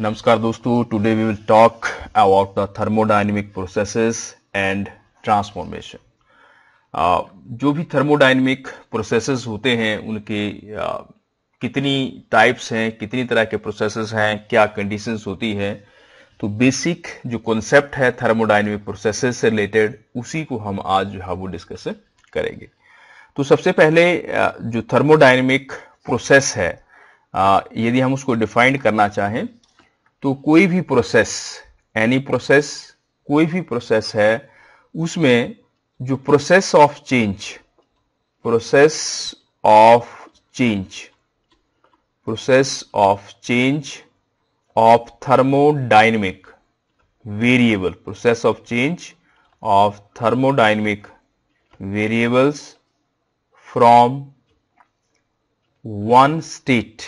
नमस्कार दोस्तों today we will talk about the thermodynamic processes and transformation जो भी थर्मोडाइनमिक प्रोसेसेस होते हैं उनके कितनी टाइप्स हैं कितनी तरह के प्रोसेसेस हैं क्या कंडीशंस होती तो है तो बेसिक जो कॉन्सेप्ट है थर्मोडाइनमिक प्रोसेसेस से रिलेटेड उसी को हम आज जो है वो डिस्कस करेंगे तो सबसे पहले जो थर्मोडाइनमिक प्रोसेस है यदि हम उसको डिफाइंड करना चाहें तो कोई भी प्रोसेस एनी प्रोसेस कोई भी प्रोसेस है उसमें जो process of change process of change process of change of thermodynamic variable process of change of thermodynamic variables from one state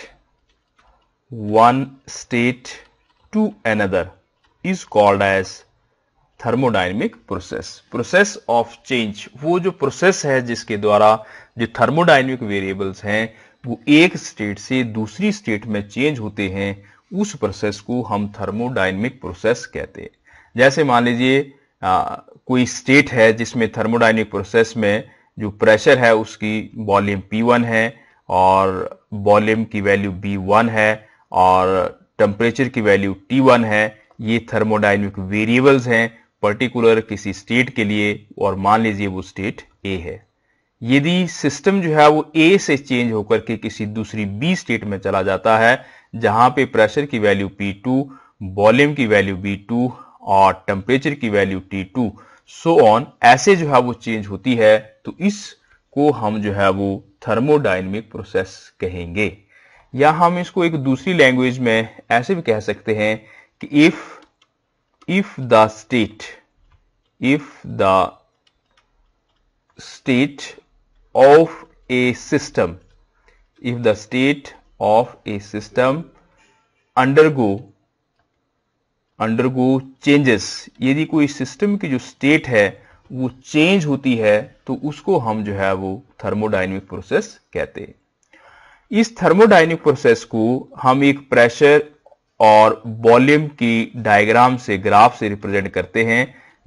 one state to another is called as thermodynamic process process of change वो जो process है जिसके द्वारा जो thermodynamic variables हैं वो एक state से दूसरी स्टेट में चेंज होते हैं उस प्रोसेस को हम थर्मोडाइनमिक प्रोसेस कहते हैं जैसे मान लीजिए कोई स्टेट है जिसमें थर्मोडाइनमिक प्रोसेस में जो प्रेशर है उसकी वॉल्यूम P1 है और वॉल्यूम की वैल्यू B1 है और टेम्परेचर की वैल्यू T1 है ये थर्मोडाइनमिक वेरिएबल्स हैं पर्टिकुलर किसी स्टेट के लिए और मान लीजिए वो स्टेट ए है यदि सिस्टम जो है वो A से चेंज होकर के किसी दूसरी बी स्टेट में चला जाता है जहां पे प्रेशर की वैल्यू पी टू वॉल्यूम की वैल्यू बी टू और टेम्परेचर की value T two so on ऐसे जो है वो चेंज होती है तो इसको हम जो है वो थर्मोडाइनमिक प्रोसेस कहेंगे या हम इसको एक दूसरी लैंग्वेज में ऐसे भी कह सकते हैं कि if if the state if the state of a system if the state of a system undergo undergo changes यदि कोई सिस्टम की जो स्टेट है वो चेंज होती है तो उसको हम जो है वो थर्मोडाइनमिक प्रोसेस कहते हैं इस थर्मोडाइनिक प्रोसेस को हम एक प्रेशर और वॉल्यूम की डायग्राम से ग्राफ से रिप्रेजेंट करते हैं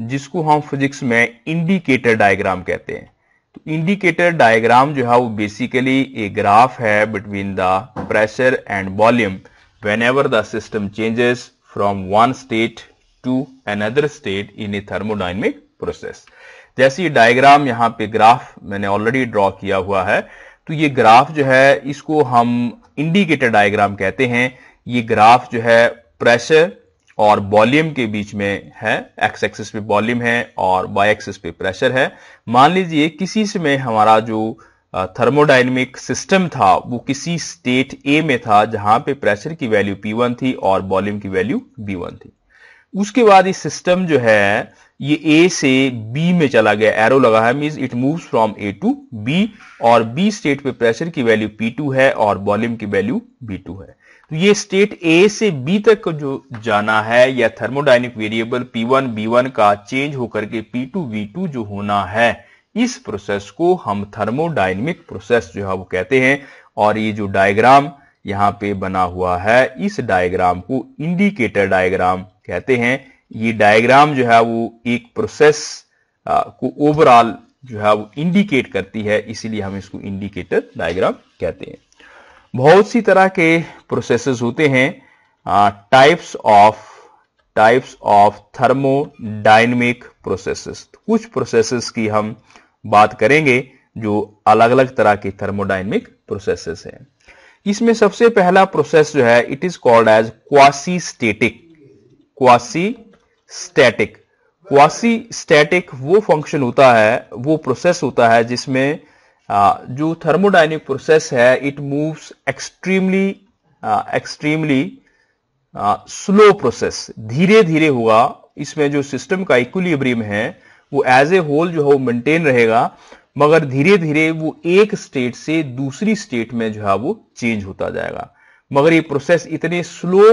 जिसको हम फिजिक्स में इंडिकेटर डायग्राम कहते हैं तो इंडिकेटर डायग्राम जो है वो बेसिकली ए ग्राफ है between the pressure and volume whenever the system changes from one state to another state in a thermodynamic process जैसे ये डायग्राम यहाँ पे ग्राफ मैंने ऑलरेडी ड्रॉ किया हुआ है तो ये ग्राफ जो है इसको हम इंडिकेटर डायग्राम कहते हैं ये ग्राफ जो है प्रेशर और वॉल्यूम के बीच में है एक्स एक्सिस पे वॉल्यूम है और वाई एक्सिस पे प्रेशर है मान लीजिए किसी समय हमारा जो थर्मोडाइनमिक सिस्टम था वो किसी स्टेट ए में था जहां पे प्रेशर की वैल्यू पी वन थी और वॉल्यूम की वैल्यू बी वन थी उसके बाद ये सिस्टम जो है ये ए से बी में चला गया एरो लगा है mean it moves from A to B और बी स्टेट पे प्रेशर की वैल्यू पी टू है और वॉल्यूम की वैल्यू बी टू है तो ये स्टेट ए से बी तक जो जाना है या thermodynamic variable P one B one का चेंज होकर के पी टू वी टू जो होना है इस प्रोसेस को हम थर्मोडाइनमिक प्रोसेस जो है वो कहते हैं और ये जो डायग्राम यहां पे बना हुआ है इस डायग्राम को इंडिकेटर डायग्राम कहते हैं ये डायग्राम जो है वो एक प्रोसेस को ओवरऑल जो है वो इंडिकेट करती है इसीलिए हम इसको इंडिकेटर डायग्राम कहते हैं बहुत सी तरह के प्रोसेसेस होते हैं types of types of thermodynamic processes कुछ प्रोसेसेस की हम बात करेंगे जो अलग अलग तरह के थर्मोडाइनमिक प्रोसेसेस हैं इसमें सबसे पहला प्रोसेस जो है it is called as quasi static quasi static quasi static वो फंक्शन होता है वो प्रोसेस होता है जिसमें जो थर्मोडाइनिक प्रोसेस है it moves extremely extremely slow process धीरे धीरे हुआ इसमें जो सिस्टम का इक्वलीब्रियम है वो एज ए होल जो है वो मेंटेन रहेगा मगर धीरे धीरे वो एक स्टेट से दूसरी स्टेट में जो है वो चेंज होता जाएगा मगर ये प्रोसेस इतने स्लो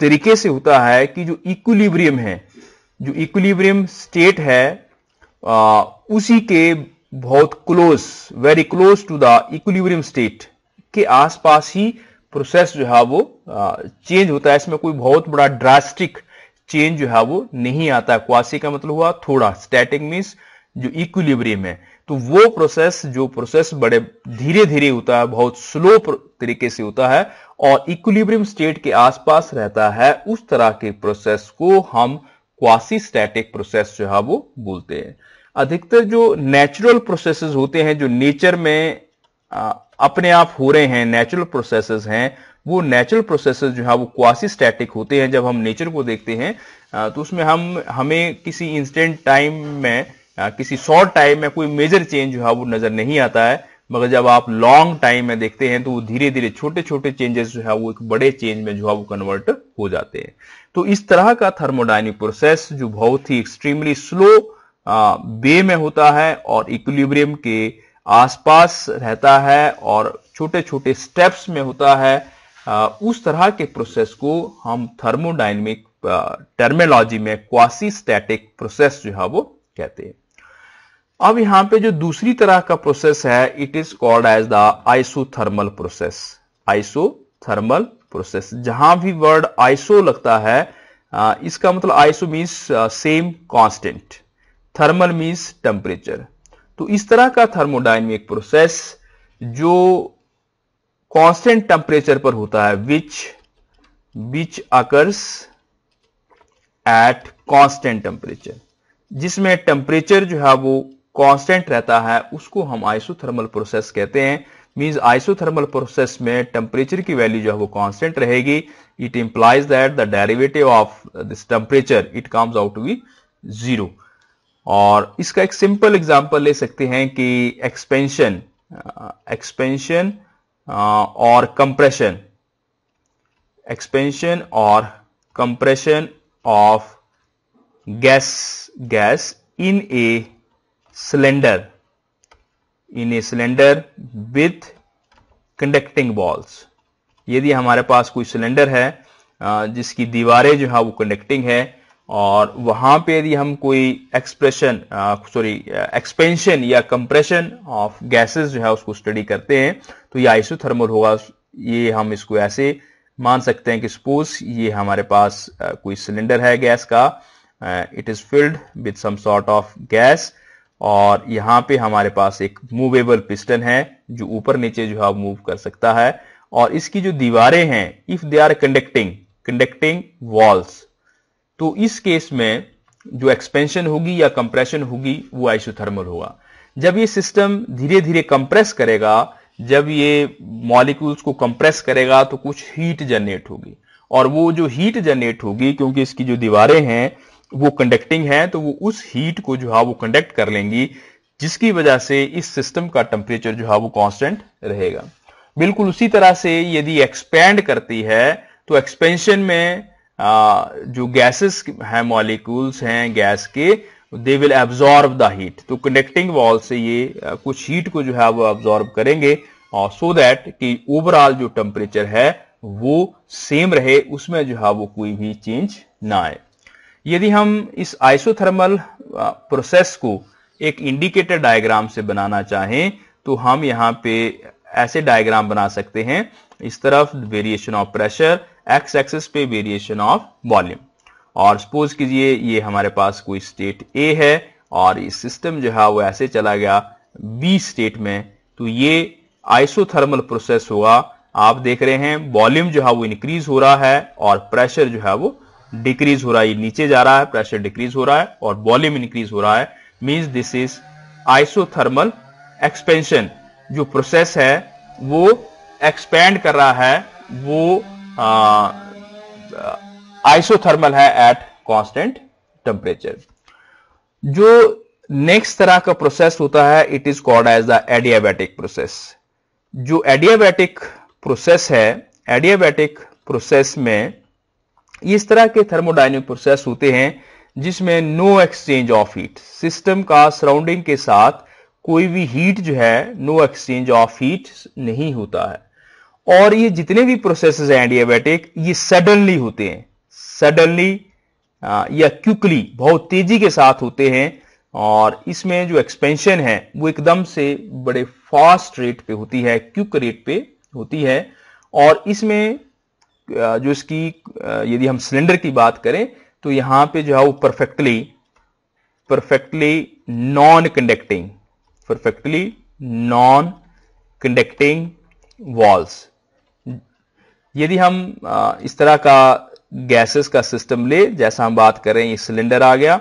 तरीके से होता है कि जो इक्विलिब्रियम है जो इक्विलिब्रियम स्टेट है आ, उसी के बहुत close very close to the equilibrium state के आसपास ही प्रोसेस जो है वो चेंज होता है इसमें कोई बहुत बड़ा ड्रास्टिक चेंज जो है वो नहीं आता क्वासी का मतलब हुआ थोड़ा स्टैटिक मीन्स जो इक्विलिब्रियम है तो वो प्रोसेस जो प्रोसेस बड़े धीरे धीरे होता है बहुत स्लो तरीके से होता है और इक्विलिब्रियम स्टेट के आसपास रहता है उस तरह के प्रोसेस को हम क्वासी स्टैटिक प्रोसेस जो है वो बोलते हैं अधिकतर जो नेचुरल प्रोसेसेस होते हैं जो नेचर में अपने आप हो रहे हैं नेचुरल प्रोसेसेस हैं वो नेचुरल प्रोसेसेस जो है वो क्वासी स्टैटिक होते हैं जब हम नेचर को देखते हैं तो उसमें हम हमें किसी इंस्टेंट टाइम में किसी शॉर्ट टाइम में कोई मेजर चेंज जो है वो नजर नहीं आता है मगर जब आप लॉन्ग टाइम में देखते हैं तो वो धीरे धीरे छोटे छोटे चेंजेस जो है वो एक बड़े चेंज में जो है वो कन्वर्ट हो जाते हैं तो इस तरह का थर्मोडाइनिक प्रोसेस जो बहुत ही एक्सट्रीमली स्लो वे में होता है और इक्विलिब्रियम के आसपास रहता है और छोटे छोटे स्टेप्स में होता है आ, उस तरह के प्रोसेस को हम थर्मोडाइनमिक टर्मोलॉजी में क्वासी स्टैटिक प्रोसेस जो है वो कहते हैं अब यहां पे जो दूसरी तरह का प्रोसेस है it is called as the isothermal process isothermal process जहां भी वर्ड आइसो लगता है इसका मतलब iso means same constant thermal means temperature तो इस तरह का थर्मोडाइनमिक प्रोसेस जो कांस्टेंट टेम्परेचर पर होता है which which occurs at constant temperature जिसमें टेम्परेचर जो है वो कांस्टेंट रहता है उसको हम आइसोथर्मल प्रोसेस कहते हैं मीन्स आइसोथर्मल प्रोसेस में टेम्परेचर की वैल्यू जो है वो कांस्टेंट रहेगी it implies that the derivative of this temperature it comes out to be zero और इसका एक सिंपल एग्जांपल ले सकते हैं कि एक्सपेंशन एक्सपेंशन uh, uh, और कंप्रेशन एक्सपेंशन और compression of gas gas in a cylinder in a cylinder with conducting walls यदि हमारे पास कोई सिलेंडर है जिसकी दीवारें जो है वो कंडक्टिंग है और वहां पे यदि हम कोई एक्सप्रेशन सॉरी एक्सपेंशन या कंप्रेशन ऑफ गैसेस जो है उसको स्टडी करते हैं तो ये आइसोथर्मल होगा ये हम इसको ऐसे मान सकते हैं कि सपोज ये हमारे पास कोई सिलेंडर है गैस का it is filled with some sort of gas और यहां पे हमारे पास एक मूवेबल पिस्टन है जो ऊपर नीचे जो है मूव कर सकता है और इसकी जो दीवारें हैं if they are conducting conducting walls तो इस केस में जो एक्सपेंशन होगी या कंप्रेशन होगी वो आइसोथर्मल होगा जब ये सिस्टम धीरे धीरे कंप्रेस करेगा जब ये मॉलिक्यूल्स को कंप्रेस करेगा तो कुछ हीट जनरेट होगी और वो जो हीट जनरेट होगी क्योंकि इसकी जो दीवारें हैं वो कंडक्टिंग है तो वो उस हीट को जो है वो कंडक्ट कर लेंगी जिसकी वजह से इस सिस्टम का टेम्परेचर जो है वो कांस्टेंट रहेगा बिल्कुल उसी तरह से यदि एक्सपेंड करती है तो एक्सपेंशन में आ, जो गैसेस हैं मॉलिक्यूल्स हैं गैस के they will absorb the heat तो कंडक्टिंग वॉल से ये कुछ हीट को जो है वो एब्जॉर्ब करेंगे और सो दैट कि ओवरऑल जो टेम्परेचर है वो सेम रहे उसमें जो है वो कोई भी चेंज ना आए यदि हम इस आइसोथर्मल प्रोसेस को एक इंडिकेटर डायग्राम से बनाना चाहें तो हम यहाँ पे ऐसे डायग्राम बना सकते हैं इस तरफ variation of pressure X axis पे वेरिएशन ऑफ वॉल्यूम और सपोज कीजिए ये हमारे पास कोई स्टेट ए है और ये सिस्टम जो है वो ऐसे चला गया बी स्टेट में तो ये आइसोथर्मल प्रोसेस हुआ आप देख रहे हैं वॉल्यूम जो है वो इंक्रीज हो रहा है और प्रेशर जो है वो डिक्रीज हो रहा है नीचे जा रहा है प्रेशर डिक्रीज हो रहा है और वॉल्यूम इंक्रीज हो रहा है means this is isothermal expansion जो प्रोसेस है वो एक्सपेंड कर रहा है वो आइसोथर्मल है एट कांस्टेंट टेम्परेचर जो नेक्स्ट तरह का प्रोसेस होता है it is called as the adiabatic process जो एडियाबैटिक प्रोसेस है एडियाबैटिक प्रोसेस में इस तरह के थर्मोडाइनिक प्रोसेस होते हैं जिसमें no exchange of heat system का सराउंडिंग के साथ कोई भी हीट जो है नो एक्सचेंज ऑफ हीट नहीं होता है और ये जितने भी प्रोसेस हैं एंडियाबैटिक ये सडनली होते हैं सडनली या क्विकली बहुत तेजी के साथ होते हैं और इसमें जो एक्सपेंशन है वो एकदम से बड़े फास्ट रेट पे होती है क्विक रेट पे होती है और इसमें जो इसकी यदि हम सिलेंडर की बात करें तो यहां पे जो है वो perfectly perfectly non conducting perfectly non conducting walls यदि हम इस तरह का गैसेस का सिस्टम ले जैसा हम बात करें ये सिलेंडर आ गया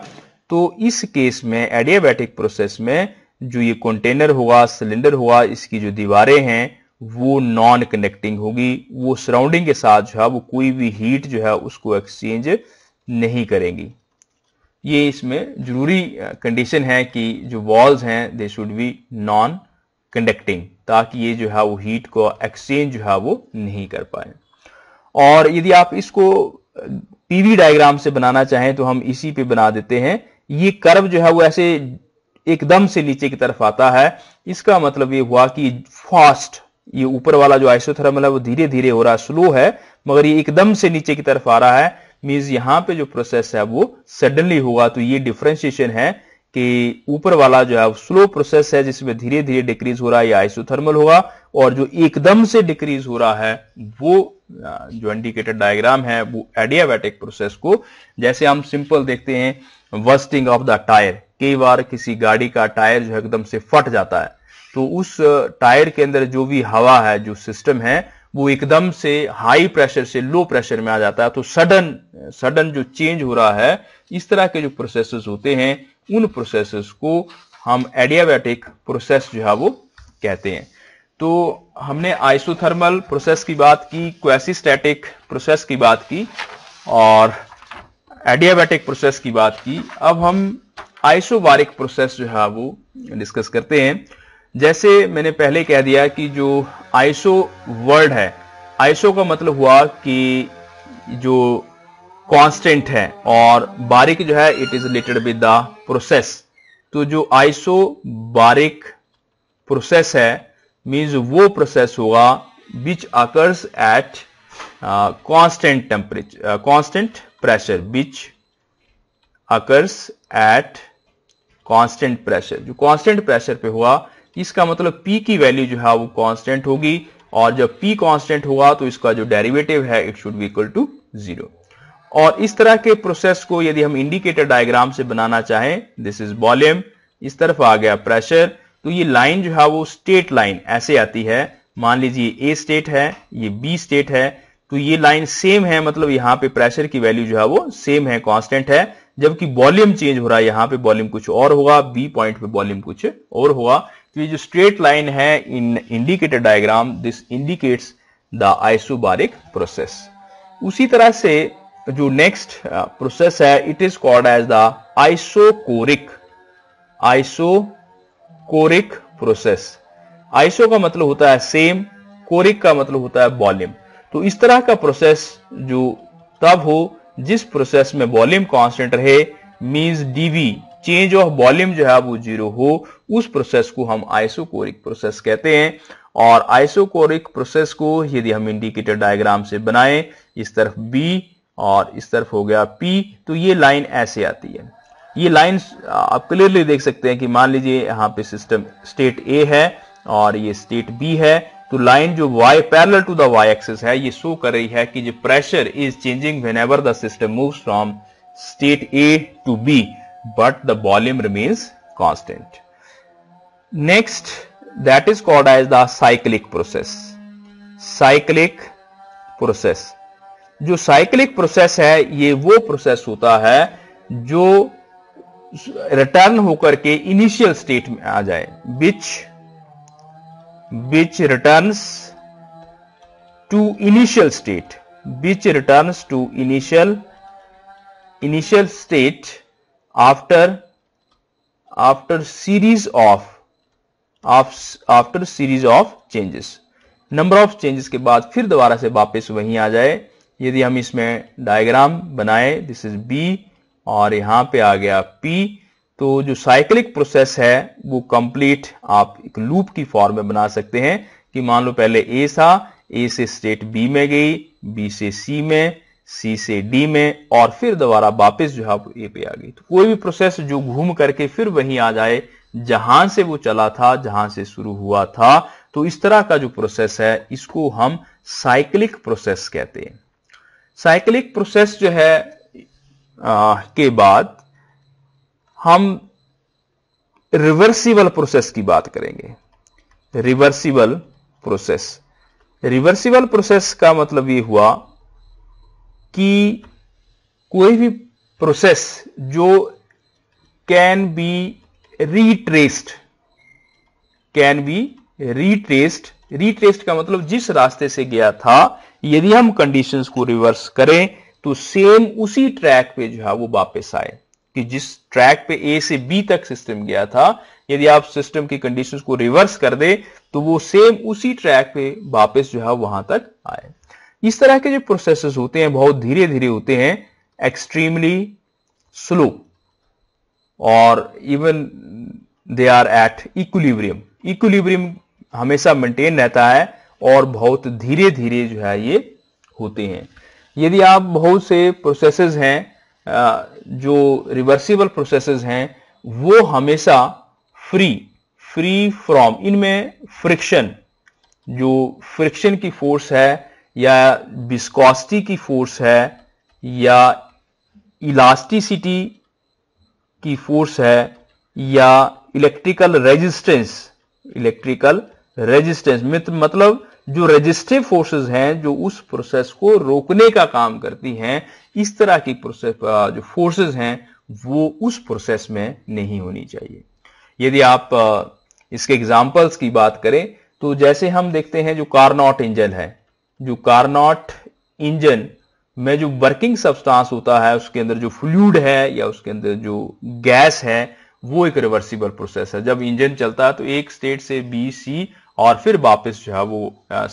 तो इस केस में एडियाबैटिक प्रोसेस में जो ये कंटेनर हुआ सिलेंडर हुआ इसकी जो दीवारें हैं वो नॉन कनेक्टिंग होगी वो सराउंडिंग के साथ जो है वो कोई भी हीट जो है उसको एक्सचेंज नहीं करेंगी ये इसमें जरूरी कंडीशन है कि जो वॉल्स हैं they should be non conducting ताकि ये जो है वो हीट को एक्सचेंज जो है वो नहीं कर पाए और यदि आप इसको पीवी डायग्राम से बनाना चाहें तो हम इसी पे बना देते हैं ये कर्व जो है वो ऐसे एकदम से नीचे की तरफ आता है इसका मतलब ये हुआ कि फास्ट ये ऊपर वाला जो आइसोथर्मल है वो धीरे धीरे हो रहा है स्लो है मगर ये एकदम से नीचे की तरफ आ रहा है मीन्स यहां पे जो प्रोसेस है वो सडनली होगा तो ये डिफ्रेंशिएशन है कि ऊपर वाला जो है स्लो प्रोसेस है जिसमें धीरे धीरे डिक्रीज हो रहा है या आइसोथर्मल होगा और जो एकदम से डिक्रीज हो रहा है वो जो इंडिकेटेड डायग्राम है वो एडियाबैटिक प्रोसेस को जैसे हम सिंपल देखते हैं वर्स्टिंग ऑफ द टायर कई बार किसी गाड़ी का टायर जो है एकदम से फट जाता है तो उस टायर के अंदर जो भी हवा है जो सिस्टम है वो एकदम से हाई प्रेशर से लो प्रेशर में आ जाता है तो सडन सडन जो चेंज हो रहा है इस तरह के जो प्रोसेसेस होते हैं उन प्रोसेसेस को हम एडियाबैटिक प्रोसेस जो है वो कहते हैं तो हमने आइसोथर्मल प्रोसेस की बात की क्वेसिस्टैटिक प्रोसेस की बात की और एडियाबैटिक प्रोसेस की बात की अब हम आइसोबारिक प्रोसेस जो है वो डिस्कस करते हैं जैसे मैंने पहले कह दिया कि जो आइसो वर्ड है आइसो का मतलब हुआ कि जो कांस्टेंट है और बारिक जो है it is related with the process तो जो आइसो बारिक प्रोसेस है मीन्स वो प्रोसेस होगा which occurs at constant temperature constant pressure which occurs at constant pressure जो कांस्टेंट प्रेशर पे हुआ इसका मतलब पी की वैल्यू जो है वो कांस्टेंट होगी और जब पी कांस्टेंट होगा तो इसका जो डेरिवेटिव है it should be equal to zero और इस तरह के प्रोसेस को यदि हम इंडिकेटर डायग्राम से बनाना चाहें दिस इज वॉल्यूम इस तरफ आ गया प्रेशर तो ये लाइन जो है वो स्टेट लाइन ऐसे आती है मान लीजिए ए स्टेट है ये बी स्टेट है तो ये लाइन सेम है मतलब यहाँ पे प्रेशर की वैल्यू जो है वो सेम है कांस्टेंट है जबकि वॉल्यूम चेंज हो रहा है यहां पे वॉल्यूम कुछ और होगा बी पॉइंट पे वॉल्यूम कुछ और होगा तो ये जो स्ट्रेट लाइन है in indicator diagram this indicates the isobaric process उसी तरह से जो नेक्स्ट प्रोसेस uh, है it is called as the isochoric isochoric process iso का मतलब होता है सेम कोरिक का मतलब होता है वॉल्यूम तो इस तरह का प्रोसेस जो तब हो जिस प्रोसेस में वॉल्यूम कांस्टेंट रहे means DV change of volume जो है वो जीरो हो उस प्रोसेस को हम आइसोकोरिक प्रोसेस कहते हैं और आइसोकोरिक प्रोसेस को यदि हम इंडिकेटर डायग्राम से बनाएं इस तरफ बी और इस तरफ हो गया पी तो ये लाइन ऐसे आती है ये लाइन आप क्लियरली देख सकते हैं कि मान लीजिए यहाँ पे सिस्टम स्टेट ए है और ये स्टेट बी है तो लाइन जो Y parallel to the Y axis है ये शो कर रही है कि जो pressure is changing ever the system move from state A to B but the volume remains constant. Next, that is called as the cyclic process. Cyclic process. जो cyclic process है ये वो प्रोसेस होता है जो रिटर्न होकर के initial state में आ जाए which which return to initial state which return to initial initial state after after series of after series of changes number of changes के बाद फिर दोबारा से वापस वहीं आ जाए यदि हम इसमें डायग्राम बनाए दिस इज बी और यहां पे आ गया पी तो जो साइक्लिक प्रोसेस है वो कंप्लीट आप एक लूप की फॉर्म में बना सकते हैं कि मान लो पहले ए था ए से स्टेट बी में गई बी से सी में सी से डी में और फिर दोबारा वापस जो है ए पे आ गई तो कोई भी प्रोसेस जो घूम करके फिर वहीं आ जाए जहां से वो चला था जहां से शुरू हुआ था तो इस तरह का जो प्रोसेस है इसको हम साइक्लिक प्रोसेस कहते हैं साइक्लिक प्रोसेस जो है आ, के बाद हम रिवर्सिबल प्रोसेस की बात करेंगे रिवर्सिबल प्रोसेस रिवर्सिबल प्रोसेस का मतलब ये हुआ कि कोई भी प्रोसेस जो can be retraced can be retraced retraced का मतलब जिस रास्ते से गया था यदि हम कंडीशंस को रिवर्स करें तो सेम उसी ट्रैक पे जो है वो वापस आए कि जिस ट्रैक पे ए से बी तक सिस्टम गया था यदि आप सिस्टम की कंडीशंस को रिवर्स कर दे तो वो सेम उसी ट्रैक पे वापस जो है वहां तक आए इस तरह के जो प्रोसेसेस होते हैं बहुत धीरे धीरे होते हैं एक्सट्रीमली स्लो और even they are at equilibrium equilibrium हमेशा मेंटेन रहता है और बहुत धीरे धीरे जो है ये होते हैं यदि आप बहुत से प्रोसेसेस हैं जो रिवर्सिबल प्रोसेसेस हैं वो हमेशा फ्री फ्री फ्रॉम इनमें फ्रिक्शन जो फ्रिक्शन की फोर्स है या बिस्कोसिटी की फोर्स है या इलास्टिसिटी की फोर्स है या इलेक्ट्रिकल रेजिस्टेंस इलेक्ट्रिकल रेजिस्टेंस मतलब जो रेजिस्टिव फोर्सेस हैं जो उस प्रोसेस को रोकने का काम करती हैं इस तरह की प्रोसेस जो फोर्सेस हैं वो उस प्रोसेस में नहीं होनी चाहिए यदि आप इसके एग्जाम्पल्स की बात करें तो जैसे हम देखते हैं जो कारनॉट इंजन है जो कारनॉट इंजन में जो वर्किंग सब्सटेंस होता है उसके अंदर जो फ्लूड है या उसके अंदर जो गैस है वो एक रिवर्सिबल प्रोसेस है जब इंजन चलता है तो एक स्टेट से बी सी और फिर वापस जो है वो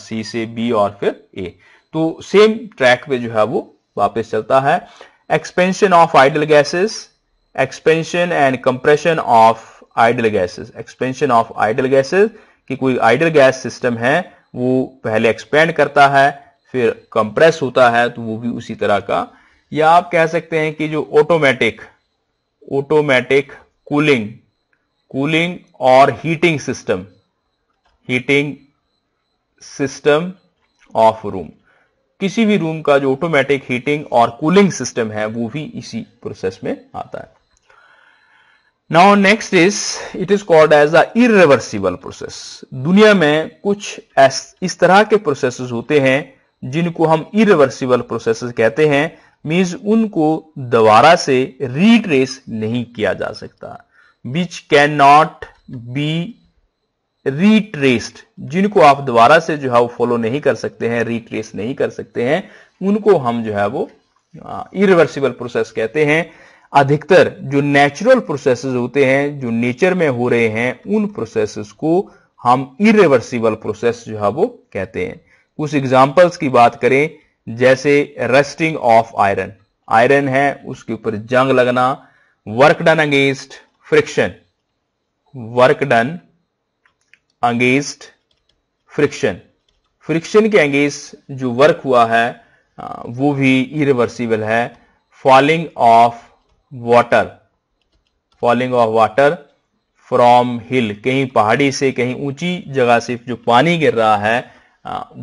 सी से बी और फिर ए तो सेम ट्रैक पे जो है वो वापस चलता है expansion of ideal gases expansion and compression of ideal gases expansion of ideal gases कि कोई आइडल गैस सिस्टम है वो पहले एक्सपेंड करता है फिर कंप्रेस होता है तो वो भी उसी तरह का या आप कह सकते हैं कि जो ऑटोमेटिक ऑटोमेटिक कूलिंग कूलिंग और heating system heating system of room किसी भी रूम का जो ऑटोमेटिक हीटिंग और कूलिंग सिस्टम है वो भी इसी प्रोसेस में आता है now next is it is called as a irreversible process दुनिया में कुछ इस तरह के प्रोसेस होते हैं जिनको हम इरिवर्सिबल प्रोसेस कहते हैं मीन्स उनको दोबारा से रिट्रेस नहीं किया जा सकता which can not be retraced जिनको आप दोबारा से जो है वो फॉलो नहीं कर सकते हैं रिट्रेस नहीं कर सकते हैं उनको हम जो है वो इरिवर्सिबल प्रोसेस कहते हैं अधिकतर जो नेचुरल प्रोसेसेस होते हैं जो नेचर में हो रहे हैं उन प्रोसेसेस को हम इरिवर्सिबल प्रोसेस जो है वो कहते हैं कुछ एग्जांपल्स की बात करें जैसे रेस्टिंग ऑफ आयरन आयरन है उसके ऊपर जंग लगना work done against friction work done against friction friction के अगेंस्ट जो वर्क हुआ है वो भी इरिवर्सिबल है falling of water falling of water from hill कहीं पहाड़ी से कहीं ऊंची जगह से जो पानी गिर रहा है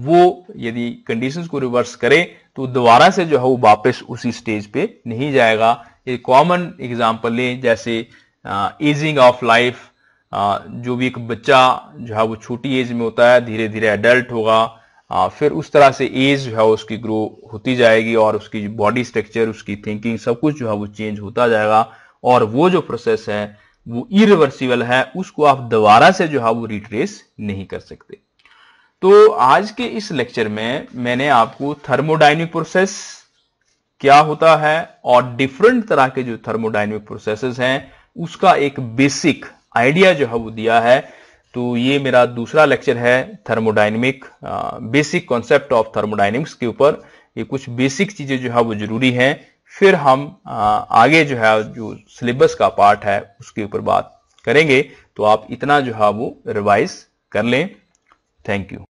वो यदि कंडीशंस को रिवर्स करे तो दोबारा से जो है वो वापस उसी स्टेज पे नहीं जाएगा ये कॉमन एग्जाम्पल लें जैसे ईजिंग ऑफ लाइफ जो भी एक बच्चा जो है वो छोटी एज में होता है धीरे धीरे एडल्ट होगा आ, फिर उस तरह से एज जो है उसकी ग्रो होती जाएगी और उसकी बॉडी स्ट्रक्चर उसकी थिंकिंग सब कुछ जो है वो चेंज होता जाएगा और वो जो प्रोसेस है वो इरिवर्सिबल है उसको आप दोबारा से जो है वो रिट्रेस नहीं कर सकते तो आज के इस लेक्चर में मैंने आपको थर्मोडाइनिक प्रोसेस क्या होता है और डिफरेंट तरह के जो थर्मोडाइनिक प्रोसेसेस हैं उसका एक बेसिक आइडिया जो है वो दिया है तो ये मेरा दूसरा लेक्चर है thermodynamic basic concept of thermodynamics के ऊपर ये कुछ बेसिक चीजें जो है वो जरूरी हैं फिर हम आगे जो है जो सिलेबस का पार्ट है उसके ऊपर बात करेंगे तो आप इतना जो है वो रिवाइज कर लें थैंक यू